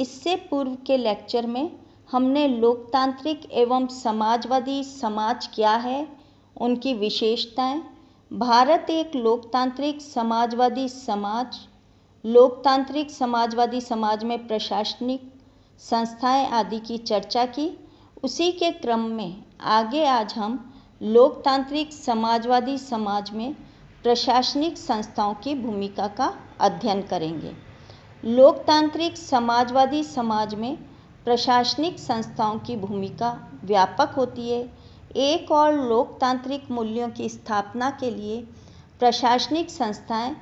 इससे पूर्व के लेक्चर में हमने लोकतांत्रिक एवं समाजवादी समाज क्या है उनकी विशेषताएं, भारत एक लोकतांत्रिक समाजवादी समाज लोकतांत्रिक समाजवादी समाज में प्रशासनिक संस्थाएं आदि की चर्चा की उसी के क्रम में आगे आज हम लोकतांत्रिक समाजवादी समाज में प्रशासनिक संस्थाओं की भूमिका का अध्ययन करेंगे लोकतांत्रिक समाजवादी समाज में प्रशासनिक संस्थाओं की भूमिका व्यापक होती है एक और लोकतांत्रिक मूल्यों की स्थापना के लिए प्रशासनिक संस्थाएं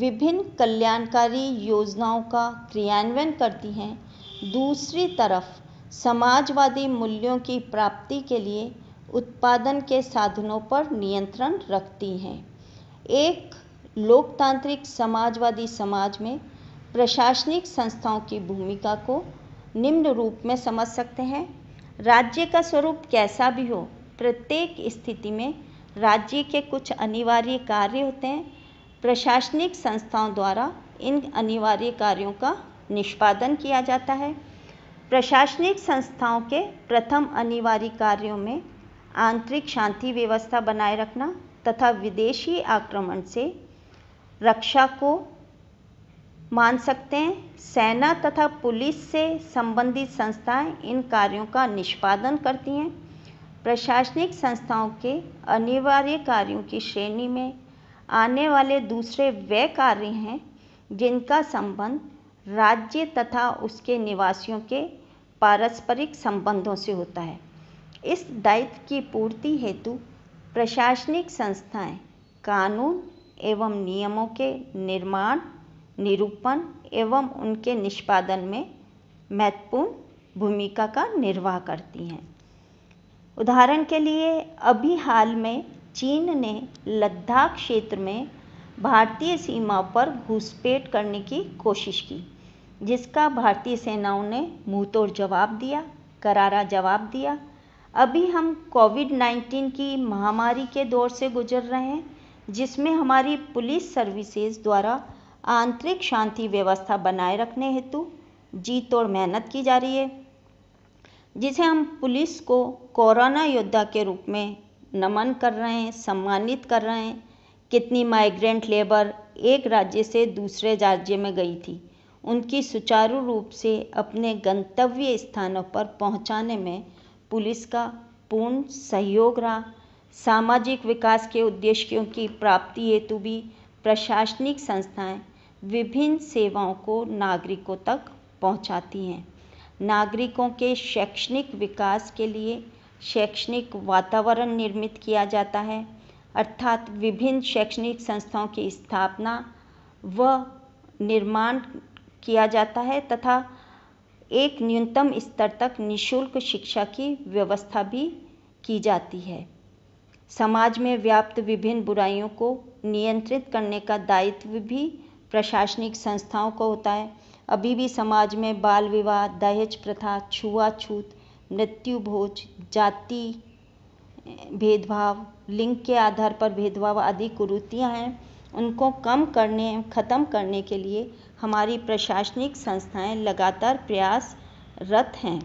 विभिन्न कल्याणकारी योजनाओं का क्रियान्वयन करती हैं दूसरी तरफ समाजवादी मूल्यों की प्राप्ति के लिए उत्पादन के साधनों पर नियंत्रण रखती हैं एक लोकतांत्रिक समाजवादी समाज में प्रशासनिक संस्थाओं की भूमिका को निम्न रूप में समझ सकते हैं राज्य का स्वरूप कैसा भी हो प्रत्येक स्थिति में राज्य के कुछ अनिवार्य कार्य होते हैं प्रशासनिक संस्थाओं द्वारा इन अनिवार्य कार्यों का निष्पादन किया जाता है प्रशासनिक संस्थाओं के प्रथम अनिवार्य कार्यों में आंतरिक शांति व्यवस्था बनाए रखना तथा विदेशी आक्रमण से रक्षा को मान सकते हैं सेना तथा पुलिस से संबंधित संस्थाएं इन कार्यों का निष्पादन करती हैं प्रशासनिक संस्थाओं के अनिवार्य कार्यों की श्रेणी में आने वाले दूसरे वे कार्य हैं जिनका संबंध राज्य तथा उसके निवासियों के पारस्परिक संबंधों से होता है इस दायित्व की पूर्ति हेतु प्रशासनिक संस्थाएं कानून एवं नियमों के निर्माण निरूपण एवं उनके निष्पादन में महत्वपूर्ण भूमिका का निर्वाह करती हैं उदाहरण के लिए अभी हाल में चीन ने लद्दाख क्षेत्र में भारतीय सीमा पर घुसपैठ करने की कोशिश की जिसका भारतीय सेनाओं ने मुंहतोड़ जवाब दिया करारा जवाब दिया अभी हम कोविड 19 की महामारी के दौर से गुजर रहे हैं जिसमें हमारी पुलिस सर्विसेज द्वारा आंतरिक शांति व्यवस्था बनाए रखने हेतु जी तोड़ मेहनत की जा रही है जिसे हम पुलिस को कोरोना योद्धा के रूप में नमन कर रहे हैं सम्मानित कर रहे हैं कितनी माइग्रेंट लेबर एक राज्य से दूसरे राज्य में गई थी उनकी सुचारू रूप से अपने गंतव्य स्थानों पर पहुंचाने में पुलिस का पूर्ण सहयोग रहा सामाजिक विकास के उद्देश्यों की प्राप्ति हेतु भी प्रशासनिक संस्थाएं विभिन्न सेवाओं को नागरिकों तक पहुंचाती हैं नागरिकों के शैक्षणिक विकास के लिए शैक्षणिक वातावरण निर्मित किया जाता है अर्थात विभिन्न शैक्षणिक संस्थाओं की स्थापना व निर्माण किया जाता है तथा एक न्यूनतम स्तर तक निशुल्क शिक्षा की व्यवस्था भी की जाती है समाज में व्याप्त विभिन्न बुराइयों को नियंत्रित करने का दायित्व भी प्रशासनिक संस्थाओं को होता है अभी भी समाज में बाल विवाह दहेज प्रथा छुआछूत मृत्यु भोज जाति भेदभाव लिंग के आधार पर भेदभाव आदि कुरूतियाँ हैं उनको कम करने ख़त्म करने के लिए हमारी प्रशासनिक संस्थाएं लगातार प्रयासरत हैं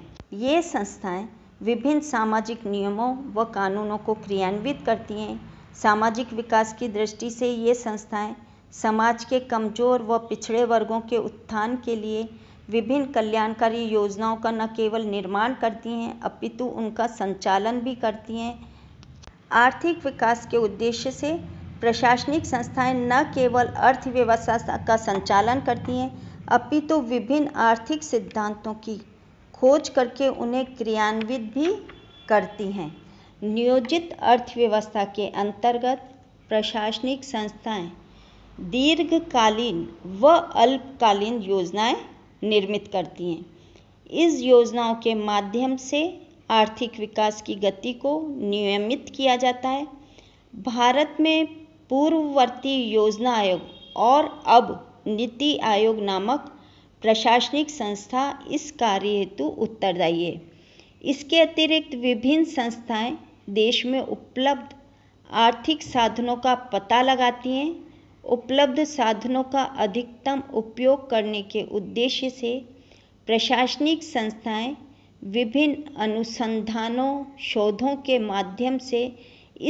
ये संस्थाएं विभिन्न सामाजिक नियमों व कानूनों को क्रियान्वित करती हैं सामाजिक विकास की दृष्टि से ये संस्थाएं समाज के कमजोर व पिछड़े वर्गों के उत्थान के लिए विभिन्न कल्याणकारी योजनाओं का न केवल निर्माण करती हैं अपितु उनका संचालन भी करती हैं आर्थिक विकास के उद्देश्य से प्रशासनिक संस्थाएं न केवल अर्थव्यवस्था का संचालन करती हैं अपितु विभिन्न आर्थिक सिद्धांतों की खोज करके उन्हें क्रियान्वित भी करती हैं नियोजित अर्थव्यवस्था के अंतर्गत प्रशासनिक संस्थाएं दीर्घकालीन व अल्पकालीन योजनाएं निर्मित करती हैं इस योजनाओं के माध्यम से आर्थिक विकास की गति को नियमित किया जाता है भारत में पूर्ववर्ती योजना आयोग और अब नीति आयोग नामक प्रशासनिक संस्था इस कार्य हेतु उत्तरदायी है इसके अतिरिक्त विभिन्न संस्थाएं देश में उपलब्ध आर्थिक साधनों का पता लगाती हैं उपलब्ध साधनों का अधिकतम उपयोग करने के उद्देश्य से प्रशासनिक संस्थाएं विभिन्न अनुसंधानों शोधों के माध्यम से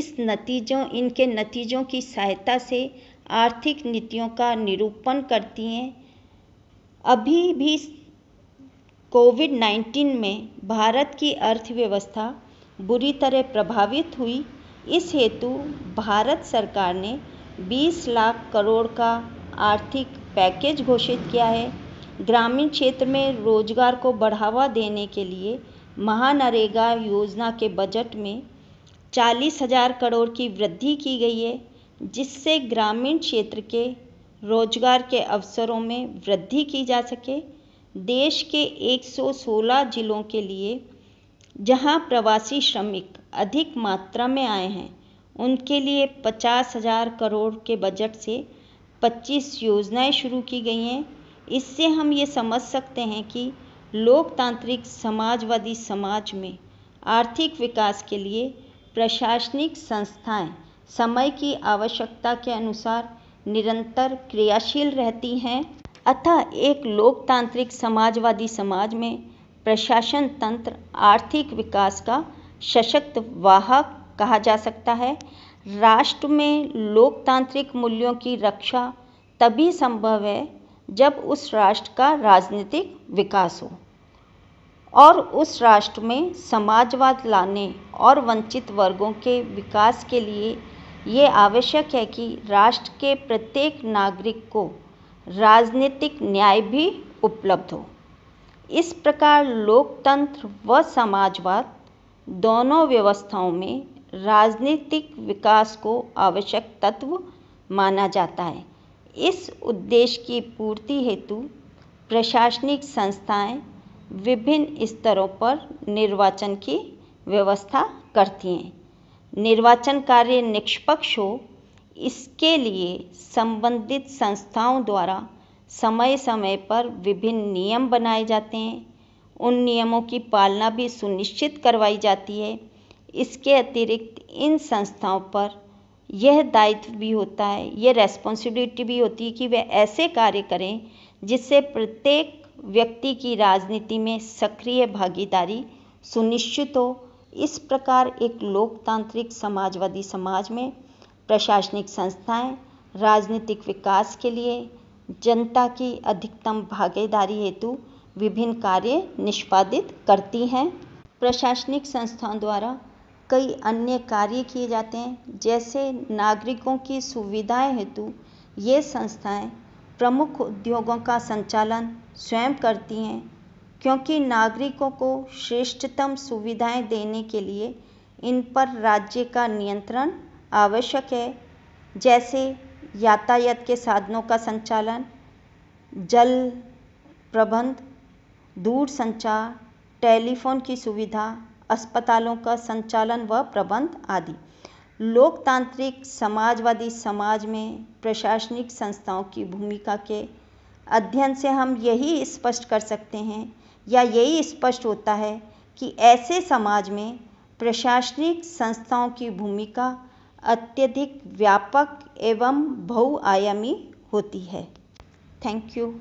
इस नतीजों इनके नतीजों की सहायता से आर्थिक नीतियों का निरूपण करती हैं अभी भी कोविड 19 में भारत की अर्थव्यवस्था बुरी तरह प्रभावित हुई इस हेतु भारत सरकार ने बीस लाख करोड़ का आर्थिक पैकेज घोषित किया है ग्रामीण क्षेत्र में रोजगार को बढ़ावा देने के लिए महानरेगा योजना के बजट में चालीस हज़ार करोड़ की वृद्धि की गई है जिससे ग्रामीण क्षेत्र के रोजगार के अवसरों में वृद्धि की जा सके देश के 116 जिलों के लिए जहां प्रवासी श्रमिक अधिक मात्रा में आए हैं उनके लिए पचास हज़ार करोड़ के बजट से पच्चीस योजनाएं शुरू की गई हैं इससे हम ये समझ सकते हैं कि लोकतांत्रिक समाजवादी समाज में आर्थिक विकास के लिए प्रशासनिक संस्थाएं समय की आवश्यकता के अनुसार निरंतर क्रियाशील रहती हैं अतः एक लोकतांत्रिक समाजवादी समाज में प्रशासन तंत्र आर्थिक विकास का सशक्त वाहक कहा जा सकता है राष्ट्र में लोकतांत्रिक मूल्यों की रक्षा तभी संभव है जब उस राष्ट्र का राजनीतिक विकास हो और उस राष्ट्र में समाजवाद लाने और वंचित वर्गों के विकास के लिए ये आवश्यक है कि राष्ट्र के प्रत्येक नागरिक को राजनीतिक न्याय भी उपलब्ध हो इस प्रकार लोकतंत्र व समाजवाद दोनों व्यवस्थाओं में राजनीतिक विकास को आवश्यक तत्व माना जाता है इस उद्देश्य की पूर्ति हेतु प्रशासनिक संस्थाएं विभिन्न स्तरों पर निर्वाचन की व्यवस्था करती हैं निर्वाचन कार्य निष्पक्ष हो इसके लिए संबंधित संस्थाओं द्वारा समय समय पर विभिन्न नियम बनाए जाते हैं उन नियमों की पालना भी सुनिश्चित करवाई जाती है इसके अतिरिक्त इन संस्थाओं पर यह दायित्व भी होता है यह रेस्पॉन्सिबिलिटी भी होती है कि वे ऐसे कार्य करें जिससे प्रत्येक व्यक्ति की राजनीति में सक्रिय भागीदारी सुनिश्चित हो इस प्रकार एक लोकतांत्रिक समाजवादी समाज में प्रशासनिक संस्थाएं राजनीतिक विकास के लिए जनता की अधिकतम भागीदारी हेतु विभिन्न कार्य निष्पादित करती हैं प्रशासनिक संस्थाओं द्वारा कई अन्य कार्य किए जाते हैं जैसे नागरिकों की सुविधाएँ हेतु ये संस्थाएँ प्रमुख उद्योगों का संचालन स्वयं करती हैं क्योंकि नागरिकों को श्रेष्ठतम सुविधाएँ देने के लिए इन पर राज्य का नियंत्रण आवश्यक है जैसे यातायात के साधनों का संचालन जल प्रबंध दूर संचार टेलीफ़ोन की सुविधा अस्पतालों का संचालन व प्रबंध आदि लोकतांत्रिक समाजवादी समाज में प्रशासनिक संस्थाओं की भूमिका के अध्ययन से हम यही स्पष्ट कर सकते हैं या यही स्पष्ट होता है कि ऐसे समाज में प्रशासनिक संस्थाओं की भूमिका अत्यधिक व्यापक एवं बहुआयामी होती है थैंक यू